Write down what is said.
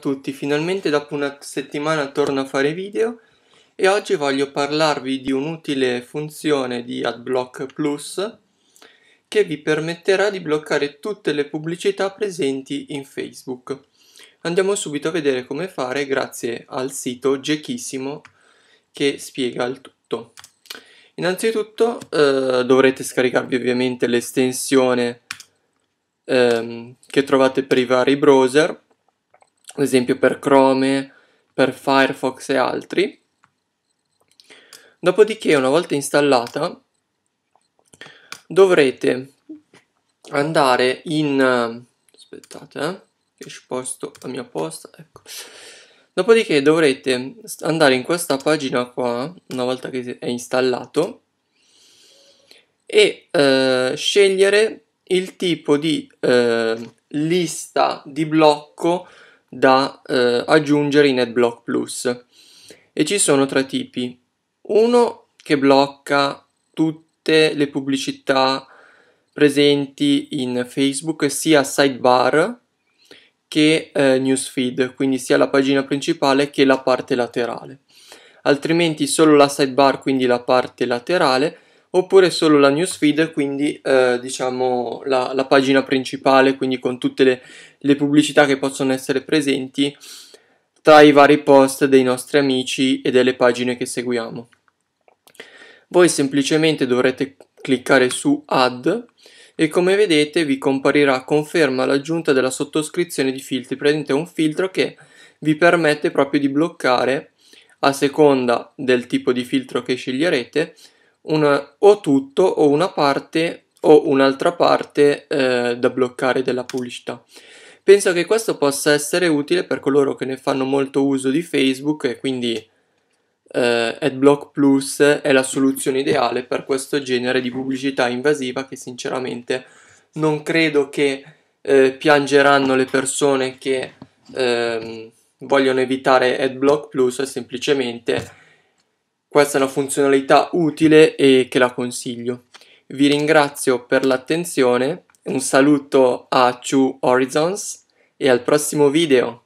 tutti, finalmente dopo una settimana torno a fare video e oggi voglio parlarvi di un'utile funzione di AdBlock Plus che vi permetterà di bloccare tutte le pubblicità presenti in Facebook. Andiamo subito a vedere come fare grazie al sito Gechissimo che spiega il tutto. Innanzitutto eh, dovrete scaricarvi ovviamente l'estensione ehm, che trovate per i vari browser ad esempio per Chrome, per Firefox e altri. Dopodiché, una volta installata, dovrete andare in... aspettate, eh, che sposto la mia posta, ecco. Dopodiché dovrete andare in questa pagina qua, una volta che è installato, e eh, scegliere il tipo di eh, lista di blocco da eh, aggiungere in AdBlock Plus e ci sono tre tipi. Uno che blocca tutte le pubblicità presenti in Facebook sia sidebar che eh, newsfeed, quindi sia la pagina principale che la parte laterale. Altrimenti solo la sidebar, quindi la parte laterale, oppure solo la newsfeed, quindi eh, diciamo la, la, pagina principale, quindi con tutte le, le, pubblicità che possono essere presenti tra i vari post dei nostri amici e delle pagine che seguiamo. Voi semplicemente dovrete cliccare su Add e come vedete vi comparirà conferma l'aggiunta della sottoscrizione di filtri, presente un filtro che vi permette proprio di bloccare a seconda del tipo di filtro che sceglierete un o tutto o una parte o un'altra parte eh, da bloccare della pubblicità. Penso che questo possa essere utile per coloro che ne fanno molto uso di Facebook e quindi eh, AdBlock Plus è la soluzione ideale per questo genere di pubblicità invasiva che sinceramente non credo che eh, piangeranno le persone che ehm, vogliono evitare AdBlock Plus semplicemente questa è una funzionalità utile e che la consiglio. Vi ringrazio per l'attenzione, un saluto a Chu Horizons e al prossimo video!